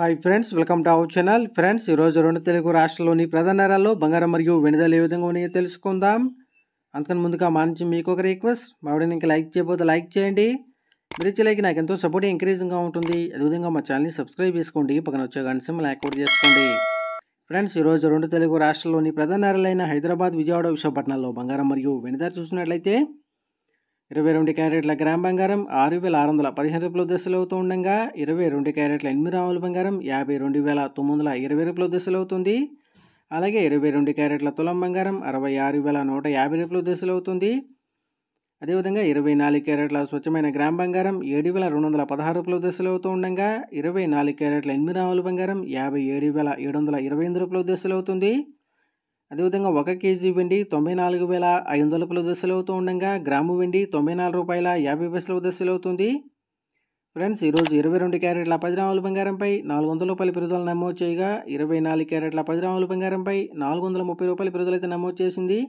hi friends welcome to our channel friends ఈరోజు రెండు తెలుగు రాష్ట్రంలోని ప్రధాన నగరాల్లో బంగారం మరియు వెనుదల ఏ విధంగా ఉన్నాయో తెలుసుకుందాం అంతకని ముందుగా మా నుంచి మీకు ఒక రిక్వెస్ట్ మా వీడియోని ఇంకా లైక్ చేయబోతే లైక్ చేయండి మీరు ఇచ్చేలాగే నాకు ఎంతో సపోర్ట్ ఎంకరేజింగ్గా ఉంటుంది అదేవిధంగా మా ఛానల్ని సబ్స్క్రైబ్ చేసుకోండి పక్కన వచ్చే గంట సింబల్ యాక్టివేట్ చేసుకోండి ఫ్రెండ్స్ ఈరోజు రెండు తెలుగు రాష్ట్రంలోని ప్రధాన నగరాలైన హైదరాబాద్ విజయవాడ విశాఖపట్నంలో బంగారం మరియు వెనుదలు చూసినట్లయితే ఇరవై రెండు క్యారెట్ల గ్రామ్ బంగారం ఆరు వేల ఆరు వందల పదిహేను రూపాయల దశలు అవుతూ ఉండగా ఇరవై రెండు క్యారెట్ల ఎనిమిది రాముల బంగారం యాభై రెండు వేల తొమ్మిది వందల ఇరవై రూపాయల దశలు అవుతుంది అలాగే ఇరవై రెండు క్యారెట్ల తులం బంగారం అరవై ఆరు వేల నూట యాభై రూపాయల దశలు అవుతుంది అదేవిధంగా ఇరవై నాలుగు క్యారెట్ల స్వచ్ఛమైన గ్రామ్ బంగారం ఏడు వేల రెండు వందల పదహారు రూపాయల దశలు అవుతూ ఉండగా ఇరవై నాలుగు క్యారెట్ల ఎనిమిది రాముల బంగారం యాభై ఏడు వేల ఏడు వందల ఇరవై ఎనిమిది రూపాయల దశలు అవుతుంది అదేవిధంగా ఒక కేజీ వెండి తొంభై నాలుగు వేల ఐదు వందల పలు అవుతూ ఉండగా గ్రాము వెండి తొంభై నాలుగు రూపాయల యాభై దశలు దశలవుతుంది ఫ్రెండ్స్ ఈరోజు ఇరవై రెండు క్యారెట్ల పది రాముల బంగారంపై నాలుగు వందల రూపాయల పెరుగుదల నమోదు చేయగా ఇరవై నాలుగు క్యారెట్ల పది రాముల బంగారంపై నాలుగు వందల ముప్పై రూపాయల పెరుగుదలైతే నమోదు చేసింది